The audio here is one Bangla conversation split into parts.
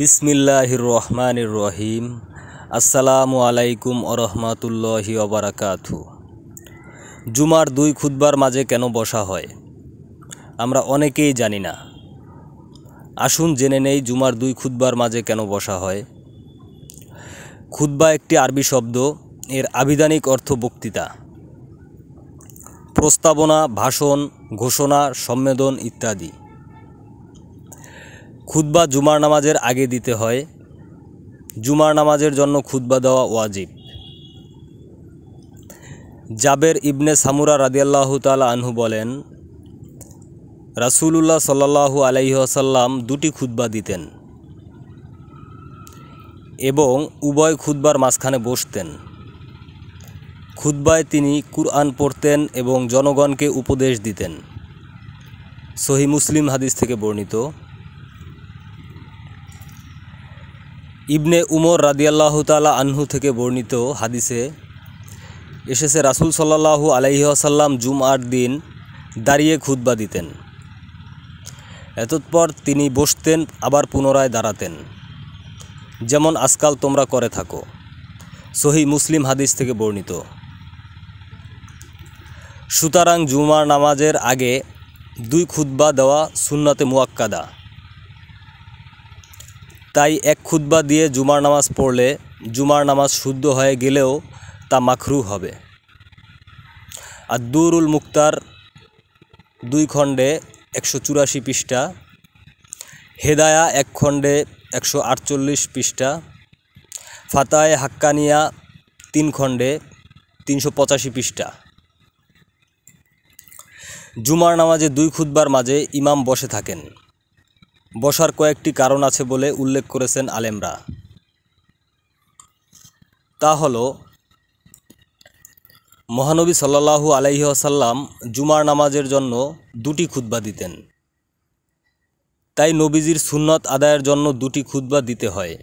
বিসমিল্লাহির রহমানির রহিম আসসালামু আলাইকুম ওরহমাতুল্লাহি অবরাকাত জুমার দুই খুদ্বার মাঝে কেন বসা হয় আমরা অনেকেই জানি না আসুন জেনে নেই জুমার দুই খুদ্বার মাঝে কেন বসা হয় খুদ্া একটি আরবি শব্দ এর আবিধানিক অর্থ বক্তৃতা প্রস্তাবনা ভাষণ ঘোষণা সম্মেদন ইত্যাদি খুদ্া জুমার নামাজের আগে দিতে হয় জুমার নামাজের জন্য খুদ্া দেওয়া ওয়াজিব জাবের ইবনে সামুরা রাদিয়াল্লাহ তালা আনহু বলেন রাসুলুল্লাহ সাল্লাহু আলাইসাল্লাম দুটি খুদ্া দিতেন এবং উভয় খুদ্বার মাঝখানে বসতেন খুদ্বায় তিনি কুরআন পড়তেন এবং জনগণকে উপদেশ দিতেন সহি মুসলিম হাদিস থেকে বর্ণিত ইবনে উমর রাদিয়াল্লাহ তালা আনহু থেকে বর্ণিত হাদিসে এসেছে রাসুল সাল্লাহু আলাইসাল্লাম জুমআর দিন দাঁড়িয়ে খুদ্া দিতেন এতৎপর তিনি বসতেন আবার পুনরায় দাঁড়াতেন যেমন আজকাল তোমরা করে থাকো সহি মুসলিম হাদিস থেকে বর্ণিত সুতরাং জুমার নামাজের আগে দুই খুদ্া দেওয়া সুন্নাতে মুয়াক্কাদা তাই এক খুদ্া দিয়ে জুমার নামাজ পড়লে জুমার নামাজ শুদ্ধ হয়ে গেলেও তা মাখরু হবে আর দুরুল মুক্তার দুই খণ্ডে একশো চুরাশি পৃষ্ঠা হেদায়া এক খণ্ডে একশো আটচল্লিশ পৃষ্ঠা ফাতায় হাক্কানিয়া তিন খণ্ডে তিনশো পঁচাশি পৃষ্ঠা জুমার নামাজে দুই খুদ্বার মাঝে ইমাম বসে থাকেন বসার কয়েকটি কারণ আছে বলে উল্লেখ করেছেন আলেমরা তা হল মহানবী সাল্লাহু আসাল্লাম জুমার নামাজের জন্য দুটি খুদ্া দিতেন তাই নবীজির সুন্নত আদায়ের জন্য দুটি খুদ্া দিতে হয়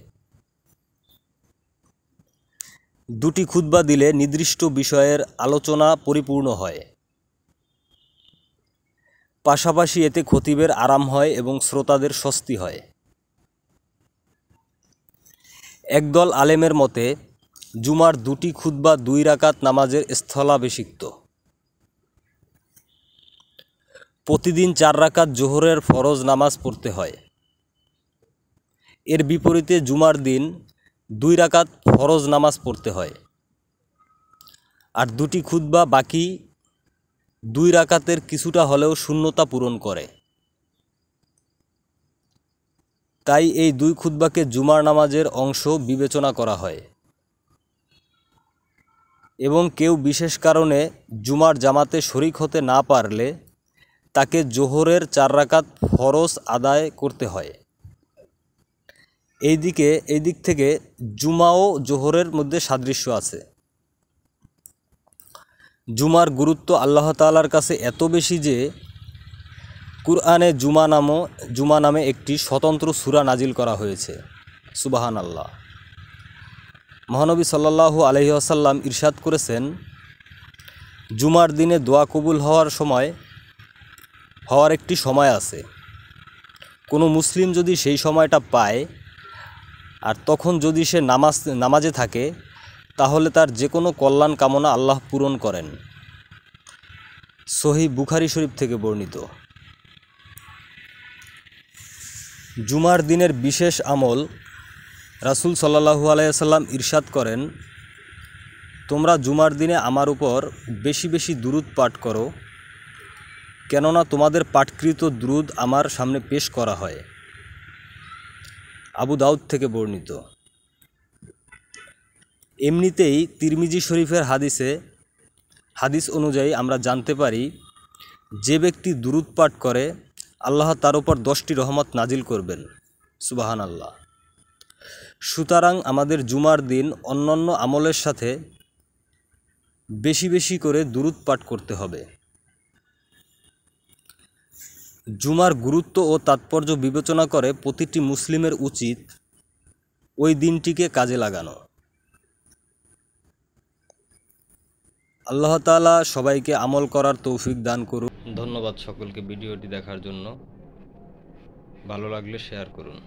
দুটি খুদ্া দিলে নির্দিষ্ট বিষয়ের আলোচনা পরিপূর্ণ হয় পাশাপাশি এতে খতিবের আরাম হয় এবং শ্রোতাদের স্বস্তি হয় একদল আলেমের মতে জুমার দুটি বা দুই রাকাত নামাজের স্থলাভিষিক্ত প্রতিদিন চার রাকাত জোহরের ফরজ নামাজ পড়তে হয় এর বিপরীতে জুমার দিন দুই রাকাত ফরজ নামাজ পড়তে হয় আর দুটি খুদ্া বাকি দুই রাকাতের কিছুটা হলেও শূন্যতা পূরণ করে তাই এই দুই খুদ্বাকে জুমার নামাজের অংশ বিবেচনা করা হয় এবং কেউ বিশেষ কারণে জুমার জামাতে শরিক হতে না পারলে তাকে জোহরের চার রাকাত ফরজ আদায় করতে হয় এই দিকে এই দিক থেকে জুমা ও জোহরের মধ্যে সাদৃশ্য আছে জুমার গুরুত্ব আল্লাহ তালার কাছে এত বেশি যে কুরআনে জুমা নাম জুমা নামে একটি স্বতন্ত্র সুরা নাজিল করা হয়েছে সুবাহান আল্লাহ মহানবী সাল্লাহু আসাল্লাম ইরশাদ করেছেন জুমার দিনে দোয়া কবুল হওয়ার সময় হওয়ার একটি সময় আছে কোনো মুসলিম যদি সেই সময়টা পায় আর তখন যদি সে নামাজ নামাজে থাকে তাহলে তার যে কোনো কল্যাণ কামনা আল্লাহ পূরণ করেন সহি বুখারি শরীফ থেকে বর্ণিত জুমার দিনের বিশেষ আমল রাসুল সাল্লাহু আলাইসাল্লাম ইরশাদ করেন তোমরা জুমার দিনে আমার উপর বেশি বেশি দুরুদ পাঠ করো কেননা তোমাদের পাঠকৃত দ্রুদ আমার সামনে পেশ করা হয় আবু দাউদ থেকে বর্ণিত এমনিতেই তিরমিজি শরীফের হাদিসে হাদিস অনুযায়ী আমরা জানতে পারি যে ব্যক্তি দুরুদ পাঠ করে আল্লাহ তার উপর দশটি রহমত নাজিল করবেন সুবাহান আল্লাহ সুতরাং আমাদের জুমার দিন অন্যান্য আমলের সাথে বেশি বেশি করে দুরুদ পাঠ করতে হবে জুমার গুরুত্ব ও তাৎপর্য বিবেচনা করে প্রতিটি মুসলিমের উচিত ওই দিনটিকে কাজে লাগানো আল্লাহ তালা সবাইকে আমল করার তৌফিক দান করুন ধন্যবাদ সকলকে ভিডিওটি দেখার জন্য ভালো লাগলে শেয়ার করুন